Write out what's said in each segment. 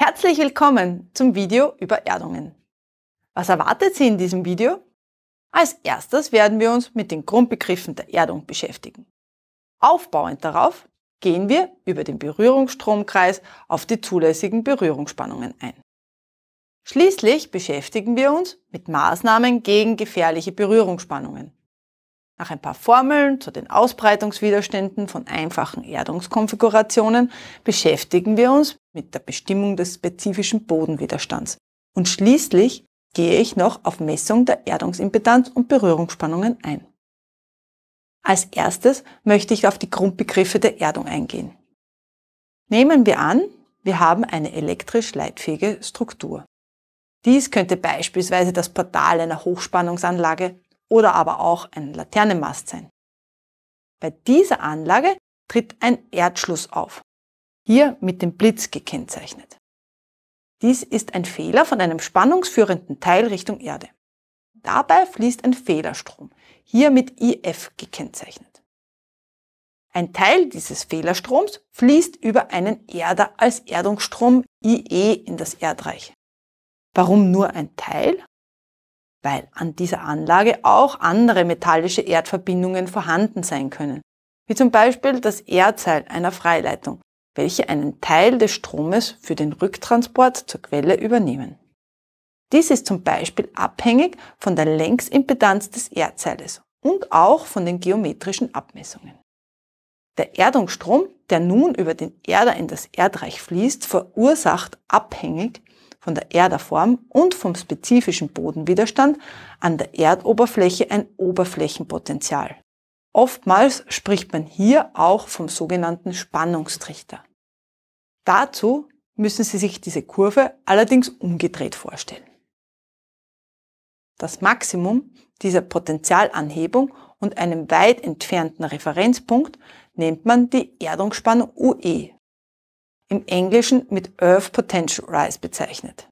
Herzlich willkommen zum Video über Erdungen. Was erwartet Sie in diesem Video? Als erstes werden wir uns mit den Grundbegriffen der Erdung beschäftigen. Aufbauend darauf gehen wir über den Berührungsstromkreis auf die zulässigen Berührungsspannungen ein. Schließlich beschäftigen wir uns mit Maßnahmen gegen gefährliche Berührungsspannungen. Nach ein paar Formeln zu den Ausbreitungswiderständen von einfachen Erdungskonfigurationen beschäftigen wir uns mit der Bestimmung des spezifischen Bodenwiderstands. Und schließlich gehe ich noch auf Messung der Erdungsimpedanz und Berührungsspannungen ein. Als erstes möchte ich auf die Grundbegriffe der Erdung eingehen. Nehmen wir an, wir haben eine elektrisch leitfähige Struktur. Dies könnte beispielsweise das Portal einer Hochspannungsanlage oder aber auch ein Laternenmast sein. Bei dieser Anlage tritt ein Erdschluss auf, hier mit dem Blitz gekennzeichnet. Dies ist ein Fehler von einem spannungsführenden Teil Richtung Erde. Dabei fließt ein Fehlerstrom, hier mit IF gekennzeichnet. Ein Teil dieses Fehlerstroms fließt über einen Erder als Erdungsstrom IE in das Erdreich. Warum nur ein Teil? Weil an dieser Anlage auch andere metallische Erdverbindungen vorhanden sein können, wie zum Beispiel das Erdseil einer Freileitung, welche einen Teil des Stromes für den Rücktransport zur Quelle übernehmen. Dies ist zum Beispiel abhängig von der Längsimpedanz des Erdseiles und auch von den geometrischen Abmessungen. Der Erdungsstrom, der nun über den Erder in das Erdreich fließt, verursacht abhängig von der Erderform und vom spezifischen Bodenwiderstand an der Erdoberfläche ein Oberflächenpotential. Oftmals spricht man hier auch vom sogenannten Spannungstrichter. Dazu müssen Sie sich diese Kurve allerdings umgedreht vorstellen das Maximum dieser Potentialanhebung und einem weit entfernten Referenzpunkt nennt man die Erdungsspannung UE, im Englischen mit Earth Potential Rise bezeichnet.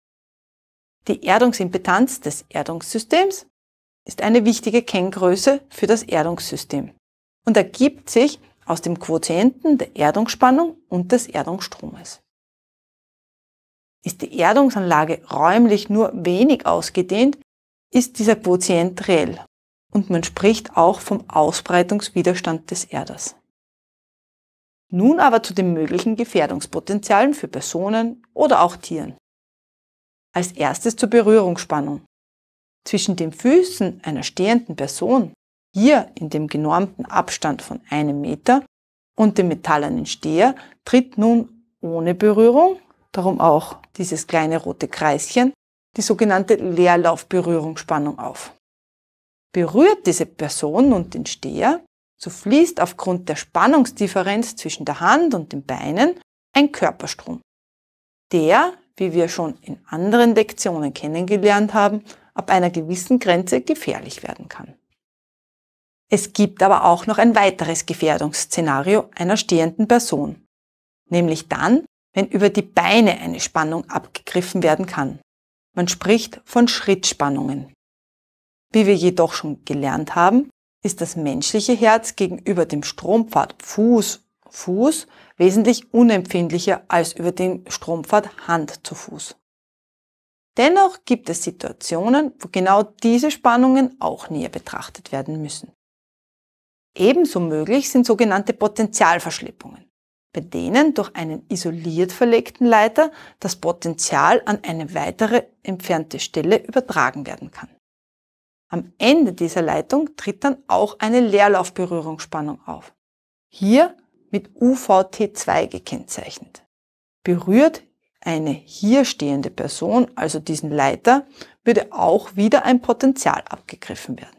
Die Erdungsimpedanz des Erdungssystems ist eine wichtige Kenngröße für das Erdungssystem und ergibt sich aus dem Quotienten der Erdungsspannung und des Erdungsstromes. Ist die Erdungsanlage räumlich nur wenig ausgedehnt, ist dieser Quotient reell und man spricht auch vom Ausbreitungswiderstand des Erders. Nun aber zu den möglichen Gefährdungspotenzialen für Personen oder auch Tieren. Als erstes zur Berührungsspannung. Zwischen den Füßen einer stehenden Person, hier in dem genormten Abstand von einem Meter, und dem metallenen Steher tritt nun ohne Berührung, darum auch dieses kleine rote Kreischen, die sogenannte Leerlaufberührungsspannung auf. Berührt diese Person nun den Steher, so fließt aufgrund der Spannungsdifferenz zwischen der Hand und den Beinen ein Körperstrom, der, wie wir schon in anderen Lektionen kennengelernt haben, ab einer gewissen Grenze gefährlich werden kann. Es gibt aber auch noch ein weiteres Gefährdungsszenario einer stehenden Person, nämlich dann, wenn über die Beine eine Spannung abgegriffen werden kann. Man spricht von Schrittspannungen. Wie wir jedoch schon gelernt haben, ist das menschliche Herz gegenüber dem Strompfad Fuß Fuß wesentlich unempfindlicher als über den Strompfad Hand zu Fuß. Dennoch gibt es Situationen, wo genau diese Spannungen auch näher betrachtet werden müssen. Ebenso möglich sind sogenannte Potentialverschleppungen bei denen durch einen isoliert verlegten Leiter das Potenzial an eine weitere entfernte Stelle übertragen werden kann. Am Ende dieser Leitung tritt dann auch eine Leerlaufberührungsspannung auf. Hier mit UVT2 gekennzeichnet. Berührt eine hier stehende Person, also diesen Leiter, würde auch wieder ein Potenzial abgegriffen werden.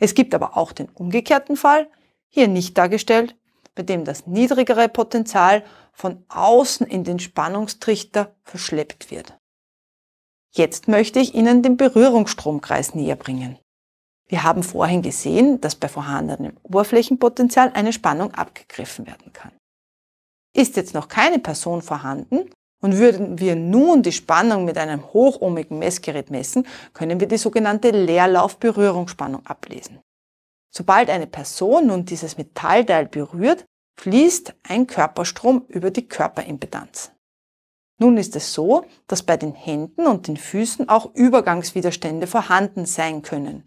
Es gibt aber auch den umgekehrten Fall, hier nicht dargestellt, bei dem das niedrigere Potenzial von außen in den Spannungstrichter verschleppt wird. Jetzt möchte ich Ihnen den Berührungsstromkreis näher bringen. Wir haben vorhin gesehen, dass bei vorhandenem Oberflächenpotenzial eine Spannung abgegriffen werden kann. Ist jetzt noch keine Person vorhanden und würden wir nun die Spannung mit einem hochohmigen Messgerät messen, können wir die sogenannte Leerlauf-Berührungsspannung ablesen. Sobald eine Person nun dieses Metallteil berührt, fließt ein Körperstrom über die Körperimpedanz. Nun ist es so, dass bei den Händen und den Füßen auch Übergangswiderstände vorhanden sein können.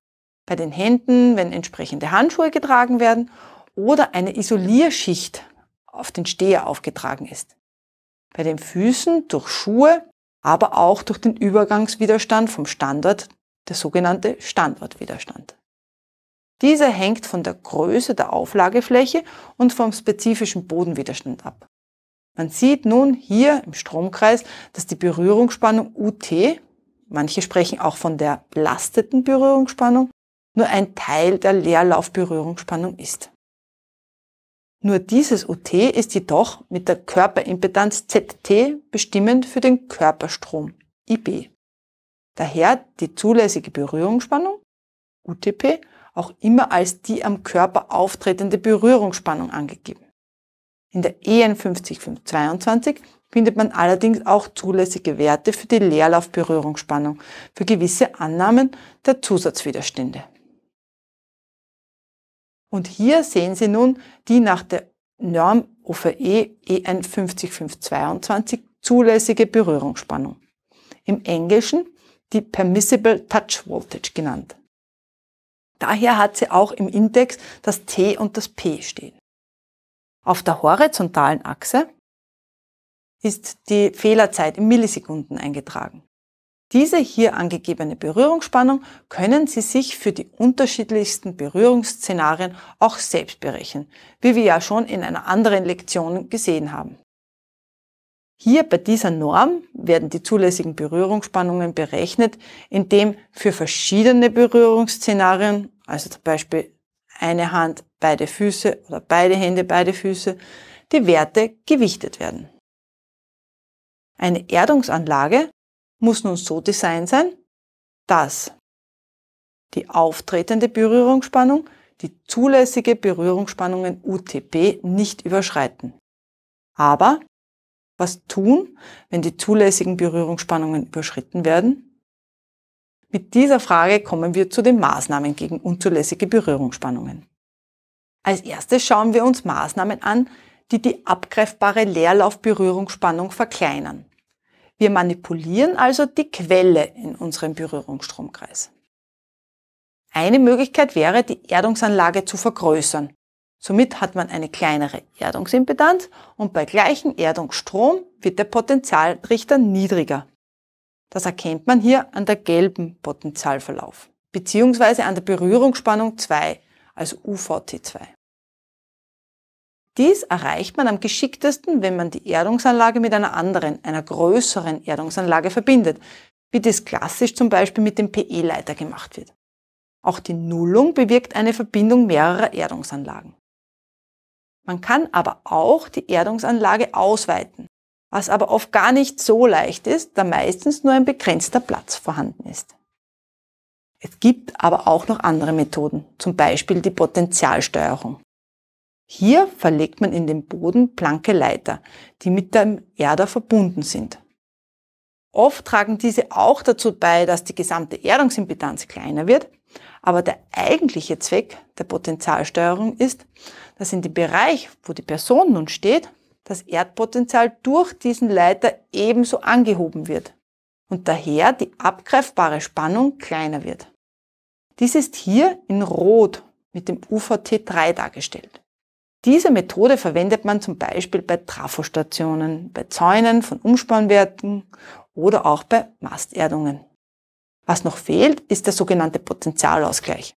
Bei den Händen, wenn entsprechende Handschuhe getragen werden oder eine Isolierschicht auf den Steher aufgetragen ist. Bei den Füßen durch Schuhe, aber auch durch den Übergangswiderstand vom Standort, der sogenannte Standortwiderstand. Dieser hängt von der Größe der Auflagefläche und vom spezifischen Bodenwiderstand ab. Man sieht nun hier im Stromkreis, dass die Berührungsspannung UT, manche sprechen auch von der belasteten Berührungsspannung, nur ein Teil der Leerlaufberührungsspannung ist. Nur dieses UT ist jedoch mit der Körperimpedanz ZT bestimmend für den Körperstrom IB. Daher die zulässige Berührungsspannung UTP auch immer als die am Körper auftretende Berührungsspannung angegeben. In der EN 50522 findet man allerdings auch zulässige Werte für die Leerlaufberührungsspannung für gewisse Annahmen der Zusatzwiderstände. Und hier sehen Sie nun die nach der Norm OVE EN 50522 zulässige Berührungsspannung. Im Englischen die Permissible Touch Voltage genannt. Daher hat sie auch im Index das T und das P stehen. Auf der horizontalen Achse ist die Fehlerzeit in Millisekunden eingetragen. Diese hier angegebene Berührungsspannung können Sie sich für die unterschiedlichsten Berührungsszenarien auch selbst berechnen, wie wir ja schon in einer anderen Lektion gesehen haben. Hier bei dieser Norm werden die zulässigen Berührungsspannungen berechnet, indem für verschiedene Berührungsszenarien, also zum Beispiel eine Hand, beide Füße oder beide Hände, beide Füße, die Werte gewichtet werden. Eine Erdungsanlage muss nun so designt sein, dass die auftretende Berührungsspannung die zulässige Berührungsspannungen UTP nicht überschreiten. Aber was tun, wenn die zulässigen Berührungsspannungen überschritten werden? Mit dieser Frage kommen wir zu den Maßnahmen gegen unzulässige Berührungsspannungen. Als erstes schauen wir uns Maßnahmen an, die die abgreifbare Leerlaufberührungsspannung verkleinern. Wir manipulieren also die Quelle in unserem Berührungsstromkreis. Eine Möglichkeit wäre, die Erdungsanlage zu vergrößern Somit hat man eine kleinere Erdungsimpedanz und bei gleichem Erdungsstrom wird der Potentialrichter niedriger. Das erkennt man hier an der gelben Potentialverlauf beziehungsweise an der Berührungsspannung 2, also UVT2. Dies erreicht man am geschicktesten, wenn man die Erdungsanlage mit einer anderen, einer größeren Erdungsanlage verbindet, wie das klassisch zum Beispiel mit dem PE-Leiter gemacht wird. Auch die Nullung bewirkt eine Verbindung mehrerer Erdungsanlagen. Man kann aber auch die Erdungsanlage ausweiten, was aber oft gar nicht so leicht ist, da meistens nur ein begrenzter Platz vorhanden ist. Es gibt aber auch noch andere Methoden, zum Beispiel die Potenzialsteuerung. Hier verlegt man in den Boden blanke Leiter, die mit dem Erder verbunden sind. Oft tragen diese auch dazu bei, dass die gesamte Erdungsimpedanz kleiner wird, aber der eigentliche Zweck der Potenzialsteuerung ist, dass in dem Bereich, wo die Person nun steht, das Erdpotenzial durch diesen Leiter ebenso angehoben wird und daher die abgreifbare Spannung kleiner wird. Dies ist hier in Rot mit dem UVT3 dargestellt. Diese Methode verwendet man zum Beispiel bei Trafostationen, bei Zäunen von Umspannwerten oder auch bei Masterdungen. Was noch fehlt, ist der sogenannte Potenzialausgleich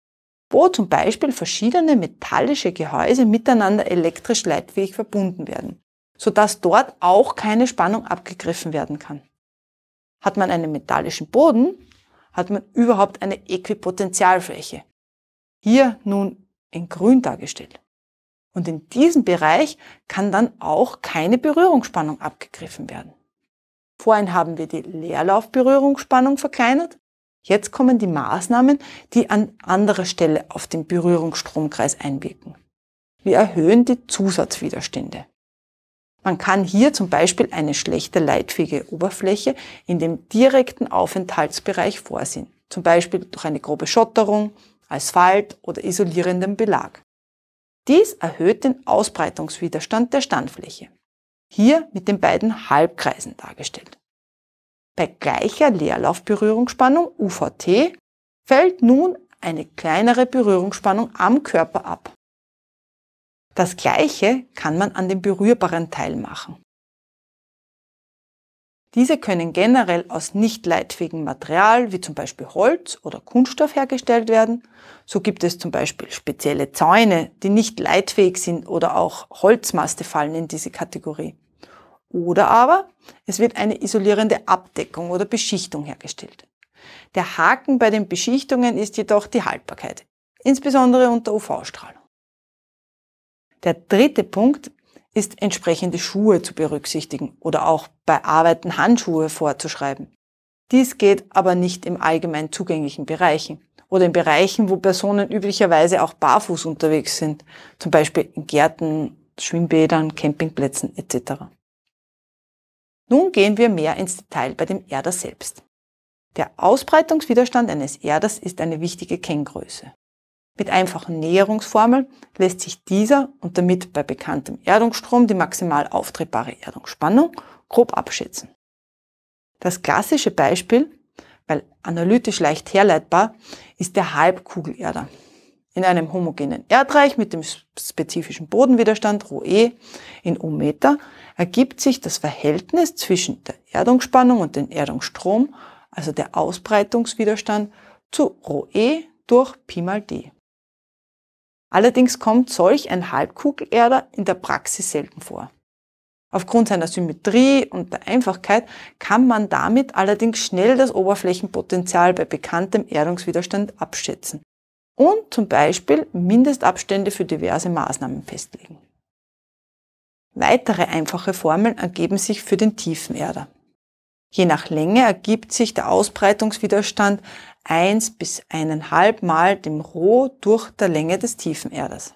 wo zum Beispiel verschiedene metallische Gehäuse miteinander elektrisch leitfähig verbunden werden, sodass dort auch keine Spannung abgegriffen werden kann. Hat man einen metallischen Boden, hat man überhaupt eine Äquipotentialfläche. Hier nun in grün dargestellt. Und in diesem Bereich kann dann auch keine Berührungsspannung abgegriffen werden. Vorhin haben wir die Leerlaufberührungsspannung verkleinert Jetzt kommen die Maßnahmen, die an anderer Stelle auf den Berührungsstromkreis einwirken. Wir erhöhen die Zusatzwiderstände. Man kann hier zum Beispiel eine schlechte leitfähige Oberfläche in dem direkten Aufenthaltsbereich vorsehen, zum Beispiel durch eine grobe Schotterung, Asphalt oder isolierenden Belag. Dies erhöht den Ausbreitungswiderstand der Standfläche, hier mit den beiden Halbkreisen dargestellt. Bei gleicher Leerlaufberührungsspannung UVT fällt nun eine kleinere Berührungsspannung am Körper ab. Das gleiche kann man an dem berührbaren Teil machen. Diese können generell aus nicht leitfähigem Material wie zum Beispiel Holz oder Kunststoff hergestellt werden. So gibt es zum Beispiel spezielle Zäune, die nicht leitfähig sind oder auch Holzmaste fallen in diese Kategorie. Oder aber es wird eine isolierende Abdeckung oder Beschichtung hergestellt. Der Haken bei den Beschichtungen ist jedoch die Haltbarkeit, insbesondere unter UV-Strahlung. Der dritte Punkt ist entsprechende Schuhe zu berücksichtigen oder auch bei Arbeiten Handschuhe vorzuschreiben. Dies geht aber nicht im allgemein zugänglichen Bereichen oder in Bereichen, wo Personen üblicherweise auch barfuß unterwegs sind, zum Beispiel in Gärten, Schwimmbädern, Campingplätzen etc. Nun gehen wir mehr ins Detail bei dem Erder selbst. Der Ausbreitungswiderstand eines Erders ist eine wichtige Kenngröße. Mit einfachen Näherungsformeln lässt sich dieser und damit bei bekanntem Erdungsstrom die maximal auftretbare Erdungsspannung grob abschätzen. Das klassische Beispiel, weil analytisch leicht herleitbar, ist der Halbkugelerder in einem homogenen Erdreich mit dem spezifischen Bodenwiderstand ρe in Ohmmeter ergibt sich das Verhältnis zwischen der Erdungsspannung und dem Erdungsstrom, also der Ausbreitungswiderstand, zu ρe durch Pi mal d. Allerdings kommt solch ein Halbkugelerder in der Praxis selten vor. Aufgrund seiner Symmetrie und der Einfachkeit kann man damit allerdings schnell das Oberflächenpotenzial bei bekanntem Erdungswiderstand abschätzen und zum Beispiel Mindestabstände für diverse Maßnahmen festlegen. Weitere einfache Formeln ergeben sich für den Tiefenerder. Je nach Länge ergibt sich der Ausbreitungswiderstand 1 bis 1,5 mal dem Roh durch der Länge des Tiefenerders.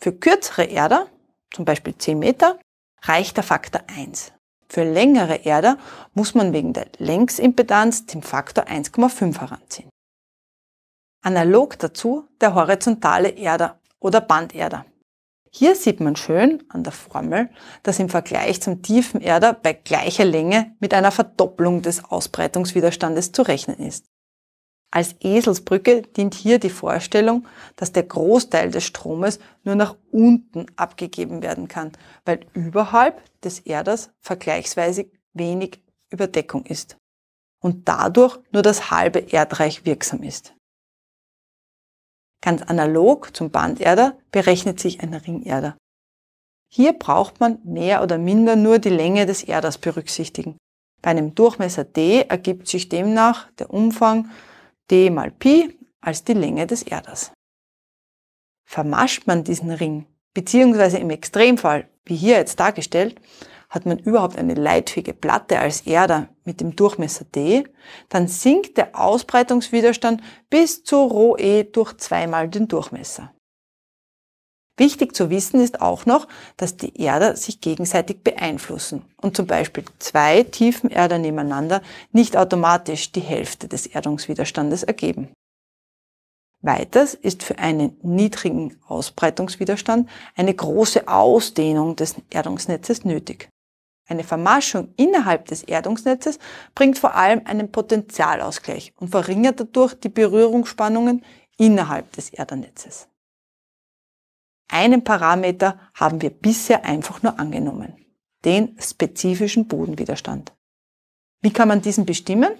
Für kürzere Erder, zum Beispiel 10 Meter, reicht der Faktor 1. Für längere Erder muss man wegen der Längsimpedanz den Faktor 1,5 heranziehen. Analog dazu der horizontale Erder oder Banderder. Hier sieht man schön an der Formel, dass im Vergleich zum tiefen Erder bei gleicher Länge mit einer Verdopplung des Ausbreitungswiderstandes zu rechnen ist. Als Eselsbrücke dient hier die Vorstellung, dass der Großteil des Stromes nur nach unten abgegeben werden kann, weil überhalb des Erders vergleichsweise wenig Überdeckung ist und dadurch nur das halbe Erdreich wirksam ist. Ganz analog zum Banderder berechnet sich ein Ringerder. Hier braucht man mehr oder minder nur die Länge des Erders berücksichtigen. Bei einem Durchmesser d ergibt sich demnach der Umfang d mal pi als die Länge des Erders. Vermascht man diesen Ring, beziehungsweise im Extremfall, wie hier jetzt dargestellt, hat man überhaupt eine leitfähige Platte als Erder mit dem Durchmesser D, dann sinkt der Ausbreitungswiderstand bis zu E durch zweimal den Durchmesser. Wichtig zu wissen ist auch noch, dass die Erder sich gegenseitig beeinflussen und zum Beispiel zwei tiefen Erder nebeneinander nicht automatisch die Hälfte des Erdungswiderstandes ergeben. Weiters ist für einen niedrigen Ausbreitungswiderstand eine große Ausdehnung des Erdungsnetzes nötig. Eine Vermaschung innerhalb des Erdungsnetzes bringt vor allem einen Potentialausgleich und verringert dadurch die Berührungsspannungen innerhalb des Erdernetzes. Einen Parameter haben wir bisher einfach nur angenommen, den spezifischen Bodenwiderstand. Wie kann man diesen bestimmen?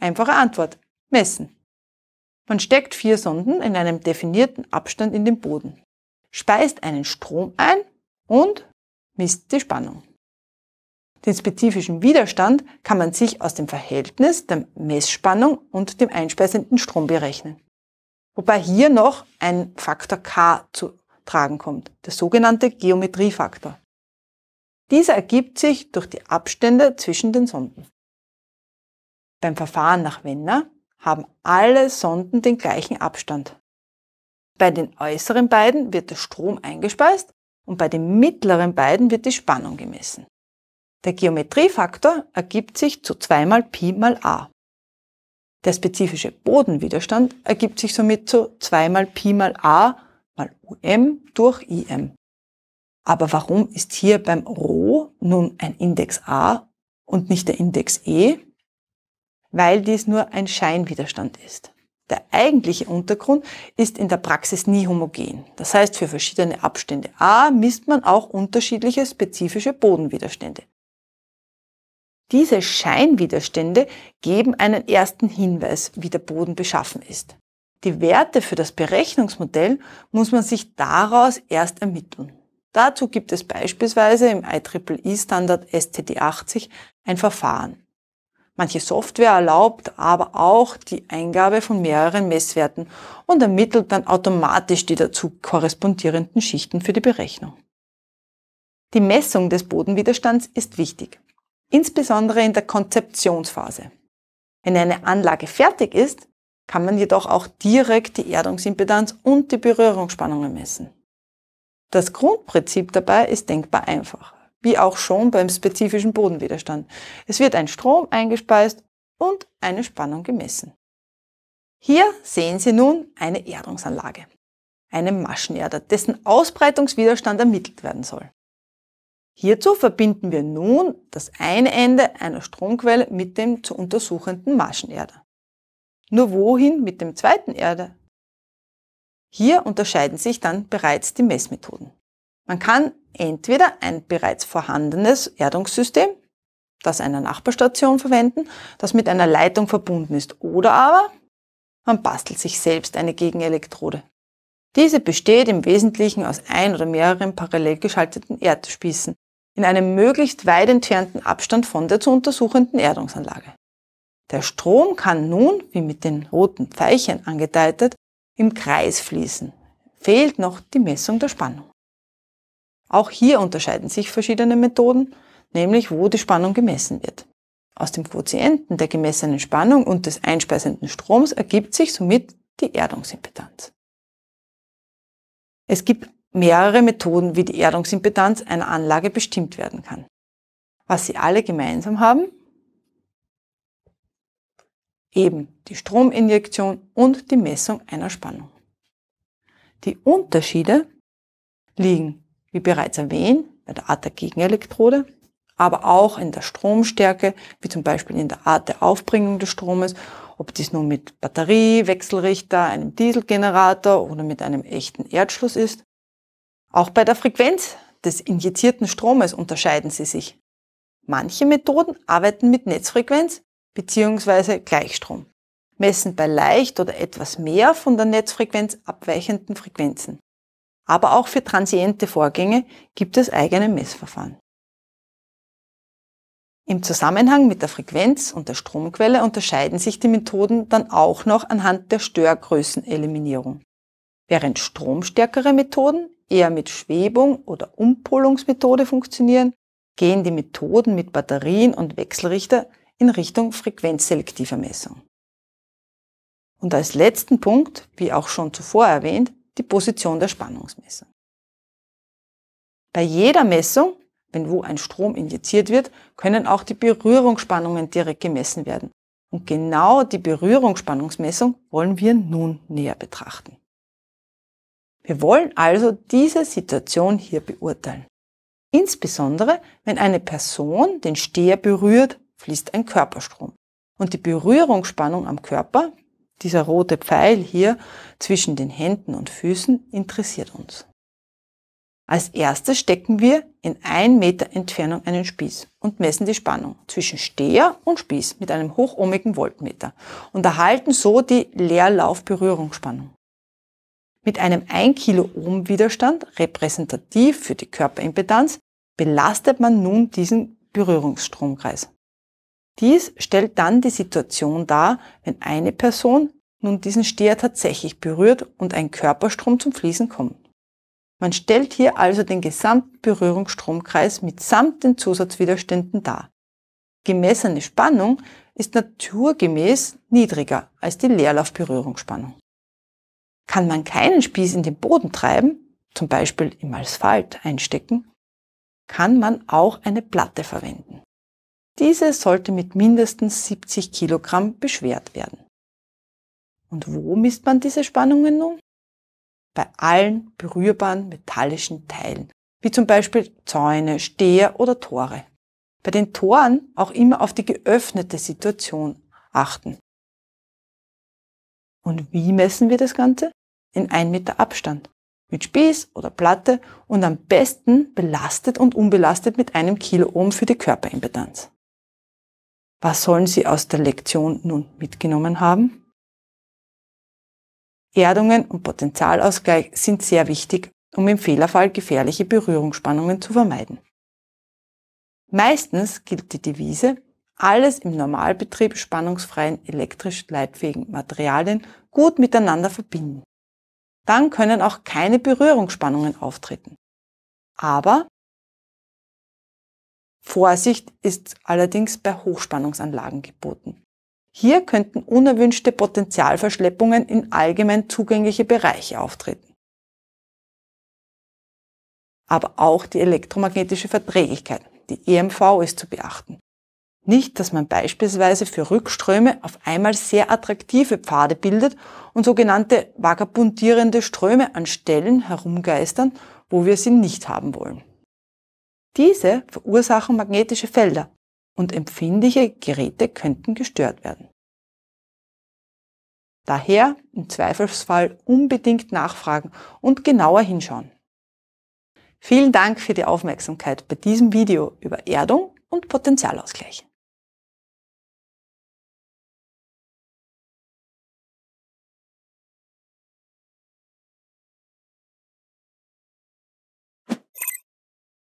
Einfache Antwort, messen. Man steckt vier Sonden in einem definierten Abstand in den Boden, speist einen Strom ein und misst die Spannung. Den spezifischen Widerstand kann man sich aus dem Verhältnis der Messspannung und dem einspeisenden Strom berechnen. Wobei hier noch ein Faktor K zu tragen kommt, der sogenannte Geometriefaktor. Dieser ergibt sich durch die Abstände zwischen den Sonden. Beim Verfahren nach Wenner haben alle Sonden den gleichen Abstand. Bei den äußeren beiden wird der Strom eingespeist und bei den mittleren beiden wird die Spannung gemessen. Der Geometriefaktor ergibt sich zu 2 mal Pi mal a. Der spezifische Bodenwiderstand ergibt sich somit zu 2 mal Pi mal a mal um durch im. Aber warum ist hier beim Rho nun ein Index a und nicht der Index e? Weil dies nur ein Scheinwiderstand ist. Der eigentliche Untergrund ist in der Praxis nie homogen. Das heißt, für verschiedene Abstände A misst man auch unterschiedliche spezifische Bodenwiderstände. Diese Scheinwiderstände geben einen ersten Hinweis, wie der Boden beschaffen ist. Die Werte für das Berechnungsmodell muss man sich daraus erst ermitteln. Dazu gibt es beispielsweise im IEEE-Standard STD80 ein Verfahren. Manche Software erlaubt aber auch die Eingabe von mehreren Messwerten und ermittelt dann automatisch die dazu korrespondierenden Schichten für die Berechnung. Die Messung des Bodenwiderstands ist wichtig insbesondere in der Konzeptionsphase. Wenn eine Anlage fertig ist, kann man jedoch auch direkt die Erdungsimpedanz und die Berührungsspannungen messen. Das Grundprinzip dabei ist denkbar einfach, wie auch schon beim spezifischen Bodenwiderstand. Es wird ein Strom eingespeist und eine Spannung gemessen. Hier sehen Sie nun eine Erdungsanlage, eine Maschenerder, dessen Ausbreitungswiderstand ermittelt werden soll. Hierzu verbinden wir nun das eine Ende einer Stromquelle mit dem zu untersuchenden Maschenerde. Nur wohin mit dem zweiten Erde? Hier unterscheiden sich dann bereits die Messmethoden. Man kann entweder ein bereits vorhandenes Erdungssystem, das einer Nachbarstation verwenden, das mit einer Leitung verbunden ist, oder aber man bastelt sich selbst eine Gegenelektrode. Diese besteht im Wesentlichen aus ein oder mehreren parallel geschalteten Erdspießen, in einem möglichst weit entfernten Abstand von der zu untersuchenden Erdungsanlage. Der Strom kann nun, wie mit den roten Pfeilchen angedeutet, im Kreis fließen. Fehlt noch die Messung der Spannung. Auch hier unterscheiden sich verschiedene Methoden, nämlich wo die Spannung gemessen wird. Aus dem Quotienten der gemessenen Spannung und des einspeisenden Stroms ergibt sich somit die Erdungsimpedanz. Es gibt mehrere Methoden wie die Erdungsimpedanz einer Anlage bestimmt werden kann. Was sie alle gemeinsam haben? Eben die Strominjektion und die Messung einer Spannung. Die Unterschiede liegen, wie bereits erwähnt, bei der Art der Gegenelektrode, aber auch in der Stromstärke, wie zum Beispiel in der Art der Aufbringung des Stromes, ob dies nun mit Batterie, Wechselrichter, einem Dieselgenerator oder mit einem echten Erdschluss ist. Auch bei der Frequenz des injizierten Stromes unterscheiden sie sich. Manche Methoden arbeiten mit Netzfrequenz bzw. Gleichstrom, messen bei leicht oder etwas mehr von der Netzfrequenz abweichenden Frequenzen. Aber auch für transiente Vorgänge gibt es eigene Messverfahren. Im Zusammenhang mit der Frequenz und der Stromquelle unterscheiden sich die Methoden dann auch noch anhand der Störgrößeneliminierung. Während stromstärkere Methoden eher mit Schwebung oder Umpolungsmethode funktionieren, gehen die Methoden mit Batterien und Wechselrichter in Richtung frequenzselektiver Messung. Und als letzten Punkt, wie auch schon zuvor erwähnt, die Position der Spannungsmessung. Bei jeder Messung, wenn wo ein Strom injiziert wird, können auch die Berührungsspannungen direkt gemessen werden. Und genau die Berührungsspannungsmessung wollen wir nun näher betrachten. Wir wollen also diese Situation hier beurteilen. Insbesondere, wenn eine Person den Steher berührt, fließt ein Körperstrom. Und die Berührungsspannung am Körper, dieser rote Pfeil hier zwischen den Händen und Füßen, interessiert uns. Als erstes stecken wir in 1 Meter Entfernung einen Spieß und messen die Spannung zwischen Steher und Spieß mit einem hochohmigen Voltmeter und erhalten so die Leerlaufberührungsspannung. Mit einem 1 Kilo Ohm Widerstand, repräsentativ für die Körperimpedanz, belastet man nun diesen Berührungsstromkreis. Dies stellt dann die Situation dar, wenn eine Person nun diesen Steher tatsächlich berührt und ein Körperstrom zum Fließen kommt. Man stellt hier also den gesamten Berührungsstromkreis mitsamt den Zusatzwiderständen dar. Gemessene Spannung ist naturgemäß niedriger als die Leerlaufberührungsspannung. Kann man keinen Spieß in den Boden treiben, zum Beispiel im Asphalt einstecken, kann man auch eine Platte verwenden. Diese sollte mit mindestens 70 Kilogramm beschwert werden. Und wo misst man diese Spannungen nun? Bei allen berührbaren metallischen Teilen, wie zum Beispiel Zäune, Steher oder Tore. Bei den Toren auch immer auf die geöffnete Situation achten. Und wie messen wir das Ganze? In 1 Meter Abstand. Mit Spieß oder Platte und am besten belastet und unbelastet mit einem Kiloohm für die Körperimpedanz. Was sollen Sie aus der Lektion nun mitgenommen haben? Erdungen und Potentialausgleich sind sehr wichtig, um im Fehlerfall gefährliche Berührungsspannungen zu vermeiden. Meistens gilt die Devise, alles im Normalbetrieb spannungsfreien elektrisch leitfähigen Materialien gut miteinander verbinden. Dann können auch keine Berührungsspannungen auftreten. Aber Vorsicht ist allerdings bei Hochspannungsanlagen geboten. Hier könnten unerwünschte Potentialverschleppungen in allgemein zugängliche Bereiche auftreten. Aber auch die elektromagnetische Verträglichkeit, die EMV, ist zu beachten. Nicht, dass man beispielsweise für Rückströme auf einmal sehr attraktive Pfade bildet und sogenannte vagabundierende Ströme an Stellen herumgeistern, wo wir sie nicht haben wollen. Diese verursachen magnetische Felder und empfindliche Geräte könnten gestört werden. Daher im Zweifelsfall unbedingt nachfragen und genauer hinschauen. Vielen Dank für die Aufmerksamkeit bei diesem Video über Erdung und Potenzialausgleich.